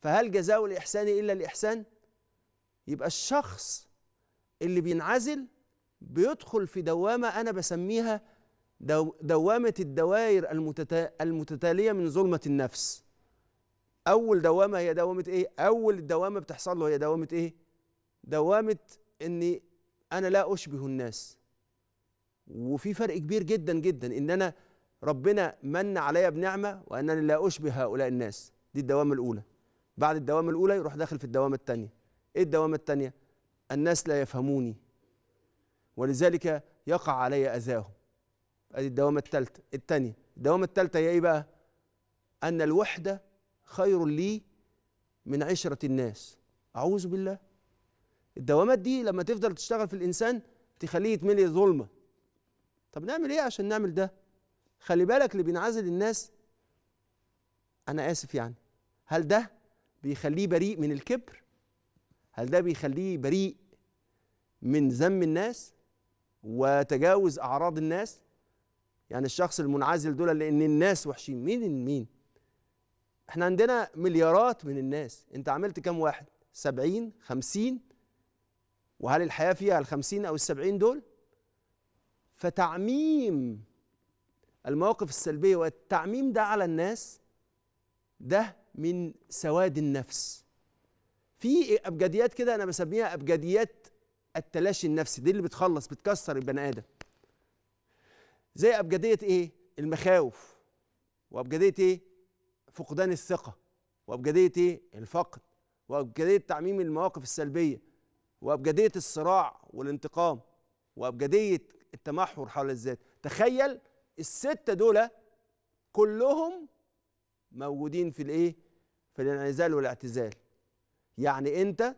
فهل جزاء الإحسان إلا الإحسان؟ يبقى الشخص اللي بينعزل بيدخل في دوامة أنا بسميها دو دوامة الدوائر المتتا المتتالية من ظلمة النفس أول دوامة هي دوامة إيه؟ أول دوامة بتحصل له هي دوامة إيه؟ دوامة إني أنا لا أشبه الناس وفي فرق كبير جدا جدا إن أنا ربنا من عليا بنعمة وأنني لا أشبه هؤلاء الناس دي الدوامة الأولى بعد الدوامه الاولى يروح داخل في الدوامه الثانيه ايه الدوامه الثانيه الناس لا يفهموني ولذلك يقع علي اذاهم ادي الدوامه الثالثه الثانيه الدوامه الثالثه هي ايه بقى ان الوحده خير لي من عشره الناس اعوذ بالله الدوامات دي لما تفضل تشتغل في الانسان تخليه يتملي ظلمه طب نعمل ايه عشان نعمل ده خلي بالك اللي بينعزل الناس انا اسف يعني هل ده بيخليه بريء من الكبر هل ده بيخليه بريء من ذم الناس وتجاوز اعراض الناس يعني الشخص المنعزل دول لان الناس وحشين مين مين احنا عندنا مليارات من الناس انت عملت كام واحد سبعين خمسين وهل الحياة فيها الخمسين أو السبعين دول فتعميم المواقف السلبية والتعميم ده على الناس ده من سواد النفس في ابجديات كده انا بسميها ابجديات التلاشي النفسي دي اللي بتخلص بتكسر البني ادم زي ابجديه ايه المخاوف وابجديه ايه فقدان الثقه وابجديه ايه الفقد وابجديه تعميم المواقف السلبيه وابجديه الصراع والانتقام وابجديه التمحور حول الذات تخيل الستة دول كلهم موجودين في الايه في الانعزال والاعتزال يعني انت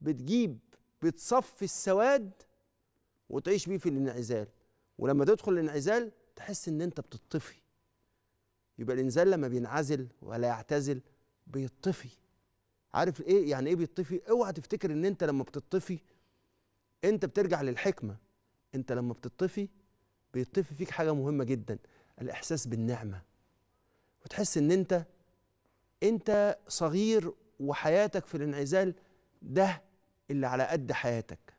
بتجيب بتصفي السواد وتعيش بيه في الانعزال ولما تدخل الانعزال تحس ان انت بتطفي يبقى الانزال لما بينعزل ولا يعتزل بيطفي عارف ايه يعني ايه بيطفي اوعى تفتكر ان انت لما بتطفي انت بترجع للحكمه انت لما بتطفي بيطفي فيك حاجه مهمه جدا الاحساس بالنعمه تحس ان انت انت صغير وحياتك في الانعزال ده اللي على قد حياتك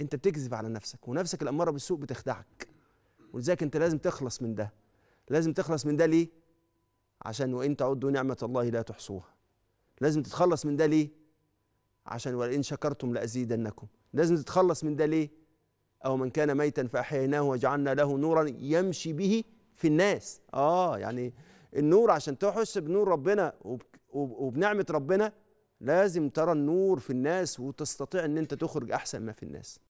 انت بتكذب على نفسك ونفسك الاماره بالسوء بتخدعك ولذلك انت لازم تخلص من ده لازم تخلص من ده ليه عشان وان تعدوا نعمه الله لا تحصوها لازم تتخلص من ده ليه عشان ولئن شكرتم لازيدنكم لازم تتخلص من ده ليه او من كان ميتا فاحييناه وجعلنا له نورا يمشي به في الناس اه يعني النور عشان تحس بنور ربنا وبنعمه ربنا لازم ترى النور في الناس وتستطيع ان انت تخرج احسن ما في الناس